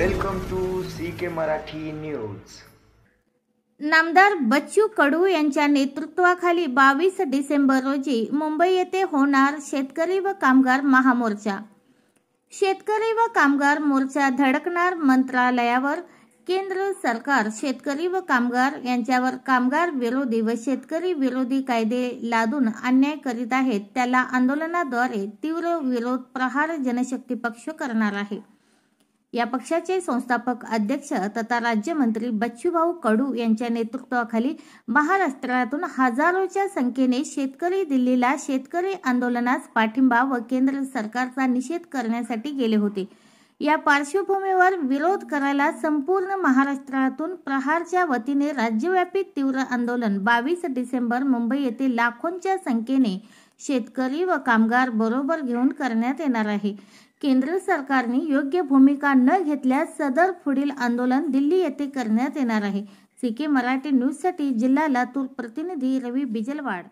welcome to C K Marathi news नामदार बच्चू कडू यांच्या नेतृत्वाखाली बावीस डिसेंबर रोजी मुंबई येथे होणार शेतकरी व कामगार महामोर्चा शेतकरी व कामगार मोर्चा धडकणार मंत्रालयावर केंद्र सरकार शेतकरी व कामगार यांच्यावर कामगार विरोधी व शेतकरी विरोधी कायदे लादून अन्याय करीत आहेत त्याला आंदोलनाद्वारे तीव्र विरोध प्रहार जनशक्ती पक्ष करणार आहे या पक्षाचे संस्थापक अध्यक्ष तथा राज्यमंत्री बच्चूभाऊ कडू यांच्या नेतृत्वाखाली महाराष्ट्रातून हजारोच्या संख्येने शेतकरी दिल्लीला शेतकरी आंदोलनास पाठिंबा व केंद्र सरकारचा निषेध करण्यासाठी गेले होते या पार्श्वभूमीवर विरोध करायला संपूर्ण महाराष्ट्रातून प्रहारच्या वतीने राज्यव्यापी तीव्र आंदोलन बावीस डिसेंबर मुंबई येथे लाखोंच्या संख्येने शेतकरी व कामगार बरोबर घेऊन करण्यात येणार आहे केंद्र सरकारने योग्य भूमिका न घेतल्यास सदर पुढील आंदोलन दिल्ली येथे करण्यात येणार आहे सी मराठी न्यूजसाठी जिल्हा लातूर प्रतिनिधी रवी बिजलवाड